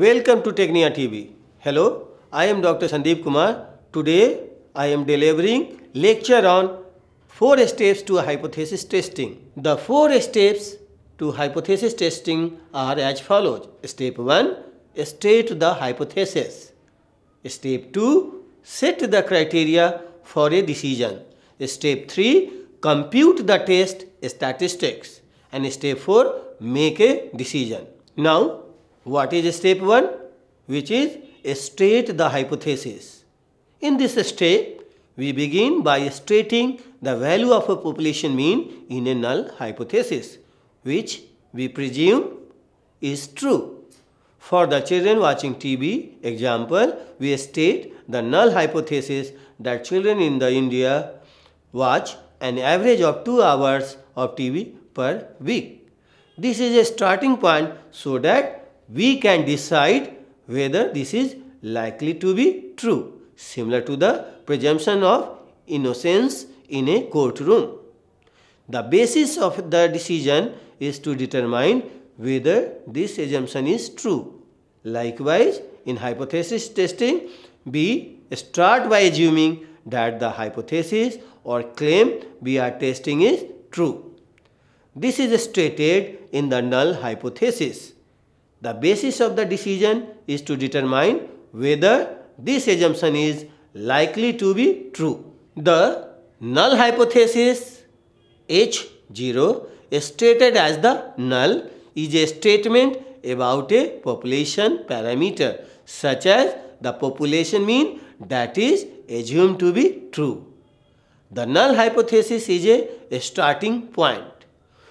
Welcome to Technia TV. Hello, I am Dr. Sandeep Kumar. Today I am delivering lecture on 4 steps to hypothesis testing. The 4 steps to hypothesis testing are as follows. Step 1. State the hypothesis. Step 2. Set the criteria for a decision. Step 3. Compute the test statistics. And step 4. Make a decision. Now, what is step 1? Which is state the hypothesis. In this step, we begin by stating the value of a population mean in a null hypothesis, which we presume is true. For the children watching TV example, we state the null hypothesis that children in the India watch an average of 2 hours of TV per week. This is a starting point so that we can decide whether this is likely to be true, similar to the presumption of innocence in a courtroom. The basis of the decision is to determine whether this assumption is true. Likewise, in hypothesis testing, we start by assuming that the hypothesis or claim we are testing is true. This is stated in the null hypothesis. The basis of the decision is to determine whether this assumption is likely to be true. The null hypothesis H0 stated as the null is a statement about a population parameter such as the population mean that is assumed to be true. The null hypothesis is a starting point.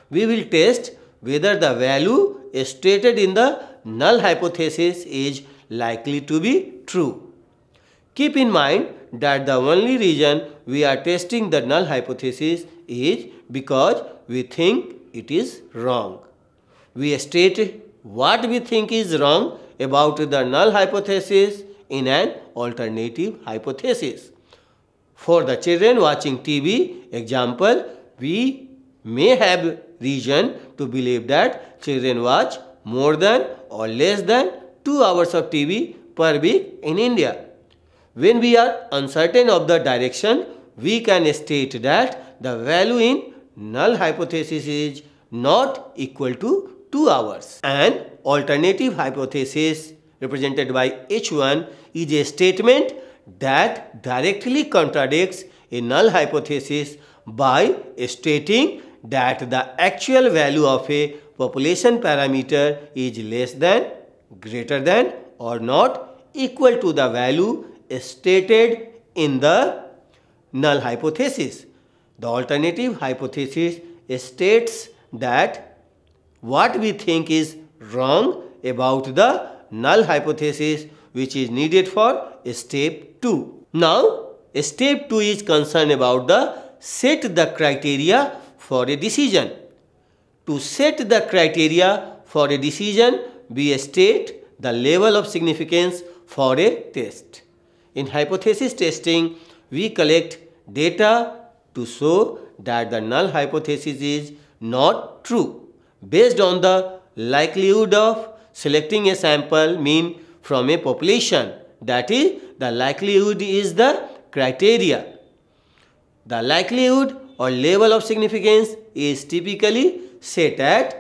We will test whether the value stated in the null hypothesis is likely to be true. Keep in mind that the only reason we are testing the null hypothesis is because we think it is wrong. We state what we think is wrong about the null hypothesis in an alternative hypothesis. For the children watching TV example, we may have reason to believe that children watch more than or less than 2 hours of TV per week in India. When we are uncertain of the direction, we can state that the value in null hypothesis is not equal to 2 hours. An alternative hypothesis represented by H1 is a statement that directly contradicts a null hypothesis by stating that the actual value of a population parameter is less than, greater than or not equal to the value stated in the null hypothesis. The alternative hypothesis states that what we think is wrong about the null hypothesis which is needed for step 2. Now, step 2 is concerned about the set the criteria for a decision. To set the criteria for a decision, we state the level of significance for a test. In hypothesis testing, we collect data to show that the null hypothesis is not true based on the likelihood of selecting a sample mean from a population that is the likelihood is the criteria. The likelihood or level of significance is typically set at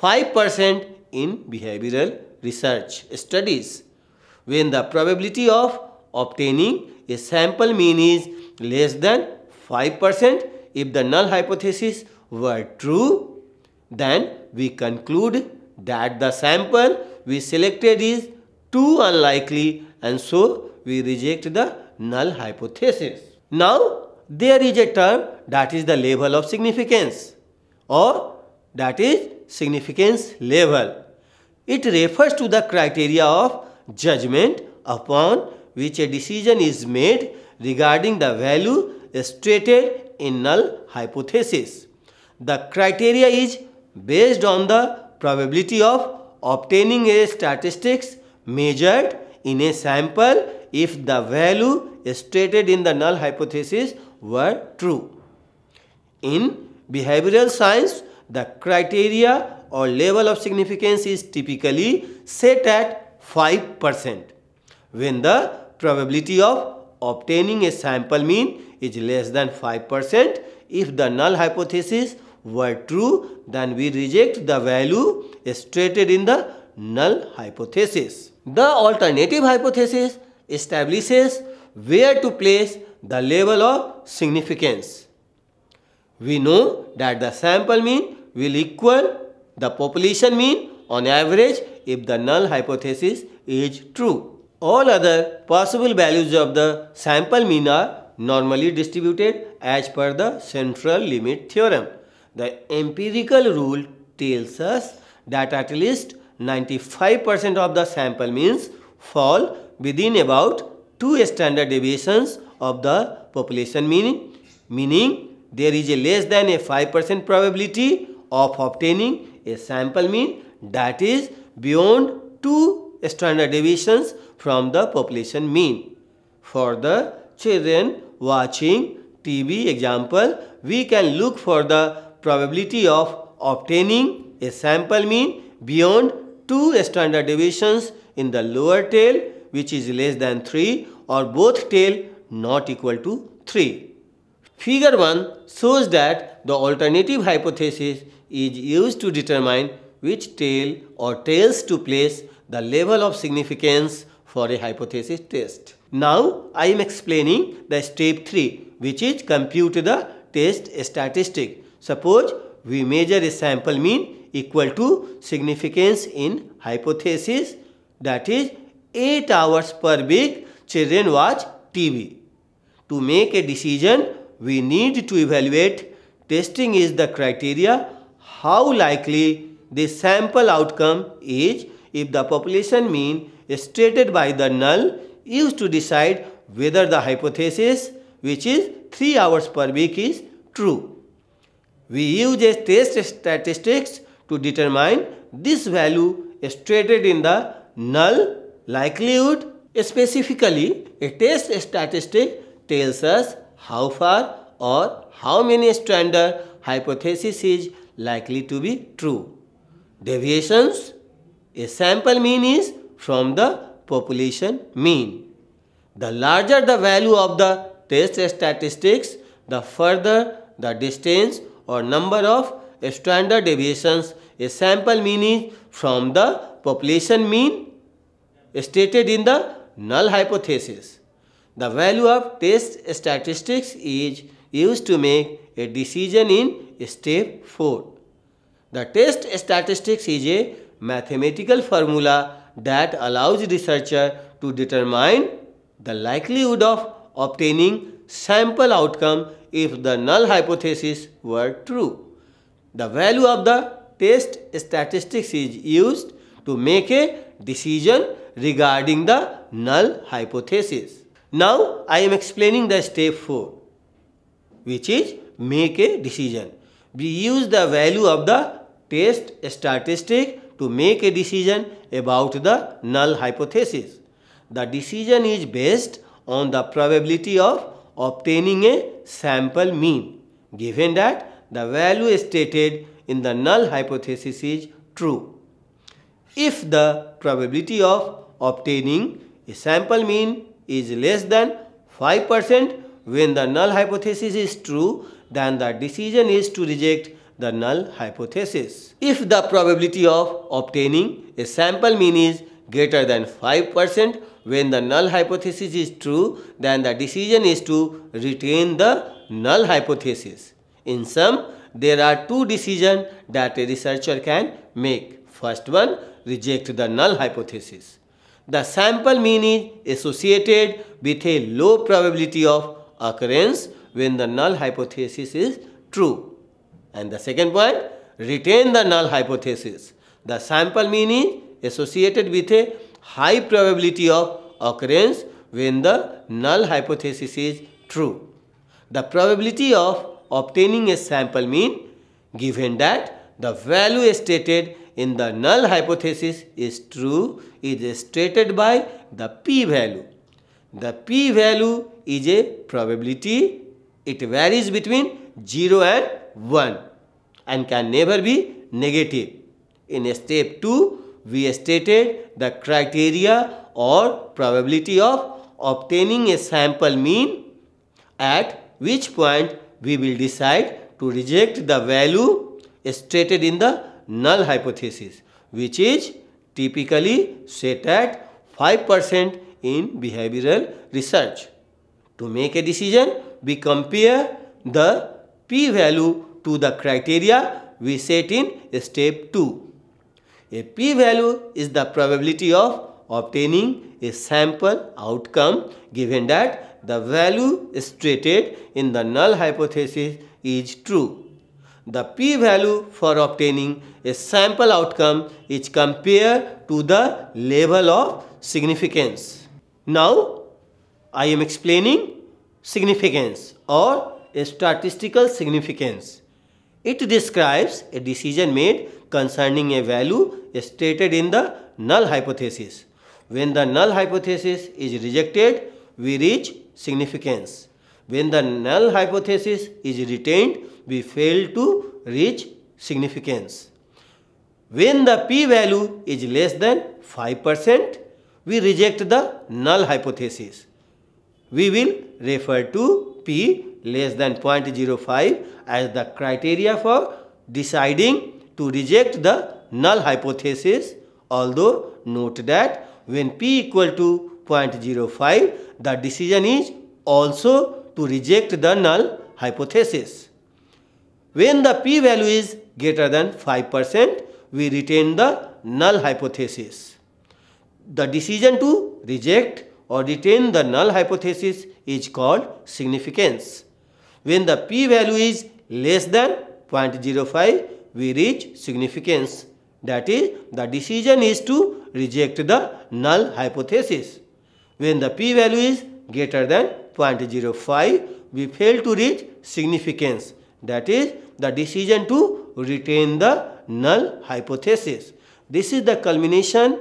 5% in behavioral research studies when the probability of obtaining a sample mean is less than 5% if the null hypothesis were true then we conclude that the sample we selected is too unlikely and so we reject the null hypothesis now there is a term that is the level of significance or that is significance level. It refers to the criteria of judgment upon which a decision is made regarding the value stated in null hypothesis. The criteria is based on the probability of obtaining a statistics measured in a sample if the value stated in the null hypothesis were true. In behavioral science, the criteria or level of significance is typically set at 5% when the probability of obtaining a sample mean is less than 5%. If the null hypothesis were true, then we reject the value stated in the null hypothesis. The alternative hypothesis establishes where to place the level of significance. We know that the sample mean will equal the population mean on average if the null hypothesis is true. All other possible values of the sample mean are normally distributed as per the central limit theorem. The empirical rule tells us that at least 95% of the sample means fall within about two standard deviations of the population mean, meaning there is a less than a 5% probability of obtaining a sample mean that is beyond two standard deviations from the population mean. For the children watching TB example, we can look for the probability of obtaining a sample mean beyond two standard deviations in the lower tail which is less than 3 or both tail not equal to 3. Figure 1 shows that the alternative hypothesis is used to determine which tail or tails to place the level of significance for a hypothesis test. Now I am explaining the step 3 which is compute the test statistic. Suppose we measure a sample mean equal to significance in hypothesis that is 8 hours per week children watch TV. To make a decision, we need to evaluate testing is the criteria how likely the sample outcome is if the population mean stated by the null is to decide whether the hypothesis which is 3 hours per week is true. We use a test statistics to determine this value stated in the null Likelihood specifically a test statistic tells us how far or how many standard hypothesis is likely to be true. Deviations a sample mean is from the population mean. The larger the value of the test statistics, the further the distance or number of standard deviations a sample mean is from the population mean stated in the null hypothesis. The value of test statistics is used to make a decision in step 4. The test statistics is a mathematical formula that allows researcher to determine the likelihood of obtaining sample outcome if the null hypothesis were true. The value of the test statistics is used to make a decision regarding the null hypothesis. Now I am explaining the step 4 which is make a decision. We use the value of the test statistic to make a decision about the null hypothesis. The decision is based on the probability of obtaining a sample mean given that the value stated in the null hypothesis is true. If the probability of obtaining a sample mean is less than 5% when the null hypothesis is true then the decision is to reject the null hypothesis. If the probability of obtaining a sample mean is greater than 5% when the null hypothesis is true then the decision is to retain the null hypothesis. In sum, there are two decisions that a researcher can make. First one, reject the null hypothesis the sample mean is associated with a low probability of occurrence when the null hypothesis is true. And the second point, retain the null hypothesis. The sample mean is associated with a high probability of occurrence when the null hypothesis is true. The probability of obtaining a sample mean given that the value stated in the null hypothesis is true is stated by the p value. The p value is a probability. It varies between 0 and 1 and can never be negative. In step 2, we stated the criteria or probability of obtaining a sample mean at which point we will decide to reject the value stated in the null hypothesis which is typically set at 5% in behavioral research. To make a decision, we compare the p-value to the criteria we set in step 2. A p-value is the probability of obtaining a sample outcome given that the value stated in the null hypothesis is true. The p-value for obtaining a sample outcome is compared to the level of significance. Now, I am explaining significance or a statistical significance. It describes a decision made concerning a value stated in the null hypothesis. When the null hypothesis is rejected, we reach significance. When the null hypothesis is retained, we fail to reach significance. When the p-value is less than 5%, we reject the null hypothesis. We will refer to p less than 0.05 as the criteria for deciding to reject the null hypothesis. Although note that when p equal to 0.05, the decision is also to reject the null hypothesis. When the p-value is greater than 5%, we retain the null hypothesis. The decision to reject or retain the null hypothesis is called significance. When the p-value is less than 0.05, we reach significance. That is, the decision is to reject the null hypothesis. When the p-value is greater than 0.05, we fail to reach significance. That is the decision to retain the null hypothesis. This is the culmination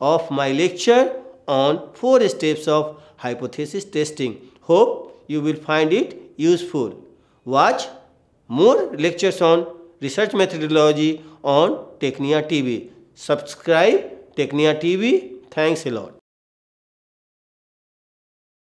of my lecture on four steps of hypothesis testing. Hope you will find it useful. Watch more lectures on research methodology on Technia TV. Subscribe Technia TV. Thanks a lot.